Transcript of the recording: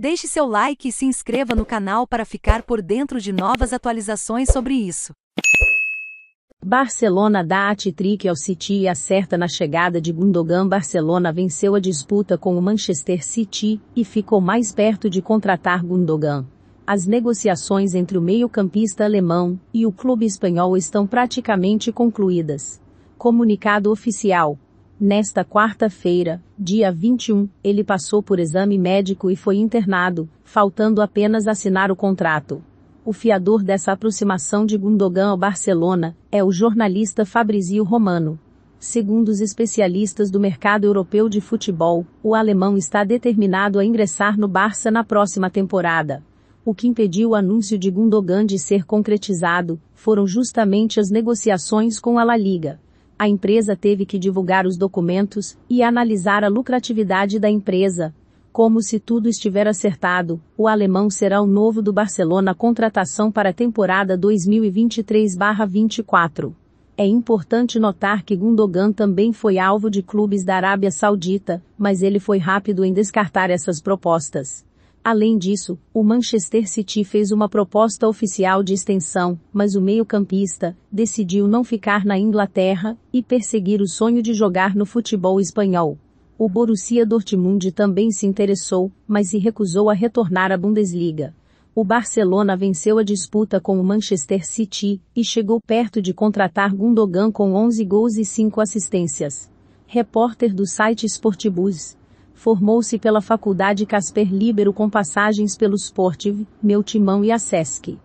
Deixe seu like e se inscreva no canal para ficar por dentro de novas atualizações sobre isso. Barcelona dá a trick ao City e acerta na chegada de Gundogan. Barcelona venceu a disputa com o Manchester City e ficou mais perto de contratar Gundogan. As negociações entre o meio-campista alemão e o clube espanhol estão praticamente concluídas. Comunicado oficial Nesta quarta-feira, dia 21, ele passou por exame médico e foi internado, faltando apenas assinar o contrato. O fiador dessa aproximação de Gundogan ao Barcelona é o jornalista Fabrizio Romano. Segundo os especialistas do mercado europeu de futebol, o alemão está determinado a ingressar no Barça na próxima temporada. O que impediu o anúncio de Gundogan de ser concretizado foram justamente as negociações com a La Liga a empresa teve que divulgar os documentos e analisar a lucratividade da empresa. Como se tudo estiver acertado, o alemão será o novo do Barcelona contratação para a temporada 2023-24. É importante notar que Gundogan também foi alvo de clubes da Arábia Saudita, mas ele foi rápido em descartar essas propostas. Além disso, o Manchester City fez uma proposta oficial de extensão, mas o meio-campista decidiu não ficar na Inglaterra e perseguir o sonho de jogar no futebol espanhol. O Borussia Dortmund também se interessou, mas se recusou a retornar à Bundesliga. O Barcelona venceu a disputa com o Manchester City e chegou perto de contratar Gundogan com 11 gols e 5 assistências. Repórter do site Sportbus formou-se pela Faculdade Casper Libero com passagens pelo Sportive, Meu Timão e a Sesc.